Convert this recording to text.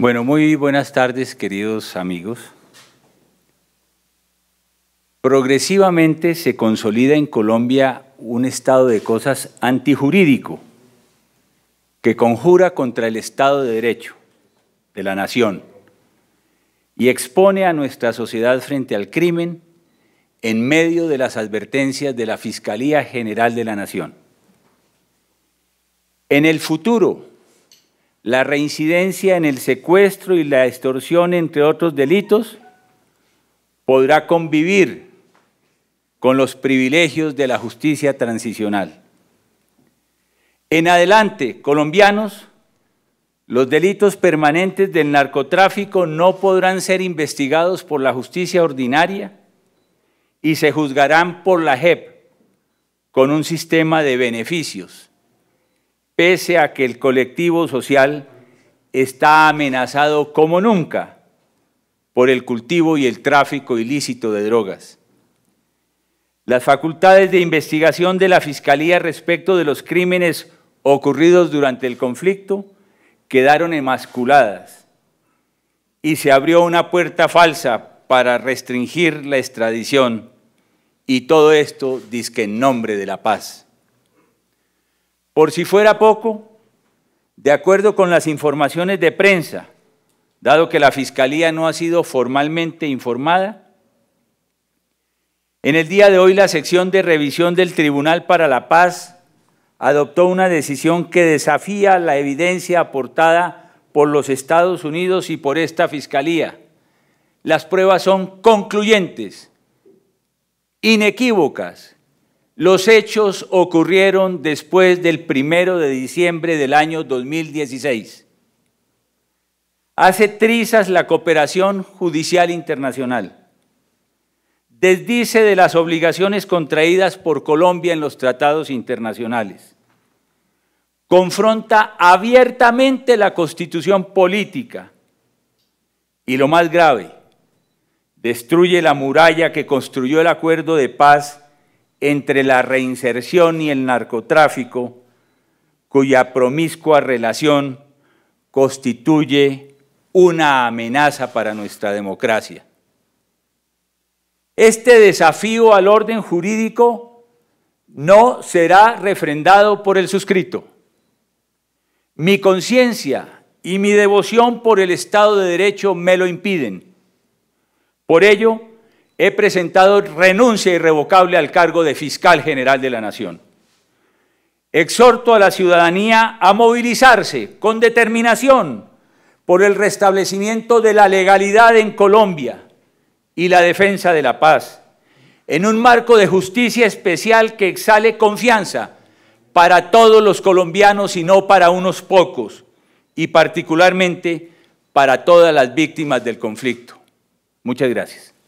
Bueno, muy buenas tardes, queridos amigos. Progresivamente se consolida en Colombia un estado de cosas antijurídico que conjura contra el Estado de Derecho de la nación y expone a nuestra sociedad frente al crimen en medio de las advertencias de la Fiscalía General de la Nación. En el futuro, la reincidencia en el secuestro y la extorsión, entre otros delitos, podrá convivir con los privilegios de la justicia transicional. En adelante, colombianos, los delitos permanentes del narcotráfico no podrán ser investigados por la justicia ordinaria y se juzgarán por la JEP con un sistema de beneficios pese a que el colectivo social está amenazado como nunca por el cultivo y el tráfico ilícito de drogas. Las facultades de investigación de la Fiscalía respecto de los crímenes ocurridos durante el conflicto quedaron emasculadas y se abrió una puerta falsa para restringir la extradición y todo esto disque en nombre de la paz. Por si fuera poco, de acuerdo con las informaciones de prensa, dado que la Fiscalía no ha sido formalmente informada, en el día de hoy la sección de revisión del Tribunal para la Paz adoptó una decisión que desafía la evidencia aportada por los Estados Unidos y por esta Fiscalía. Las pruebas son concluyentes, inequívocas los hechos ocurrieron después del primero de diciembre del año 2016. Hace trizas la cooperación judicial internacional. Desdice de las obligaciones contraídas por Colombia en los tratados internacionales. Confronta abiertamente la constitución política. Y lo más grave, destruye la muralla que construyó el acuerdo de paz entre la reinserción y el narcotráfico, cuya promiscua relación constituye una amenaza para nuestra democracia. Este desafío al orden jurídico no será refrendado por el suscrito. Mi conciencia y mi devoción por el Estado de Derecho me lo impiden. Por ello, he presentado renuncia irrevocable al cargo de fiscal general de la Nación. Exhorto a la ciudadanía a movilizarse con determinación por el restablecimiento de la legalidad en Colombia y la defensa de la paz, en un marco de justicia especial que exhale confianza para todos los colombianos y no para unos pocos, y particularmente para todas las víctimas del conflicto. Muchas gracias.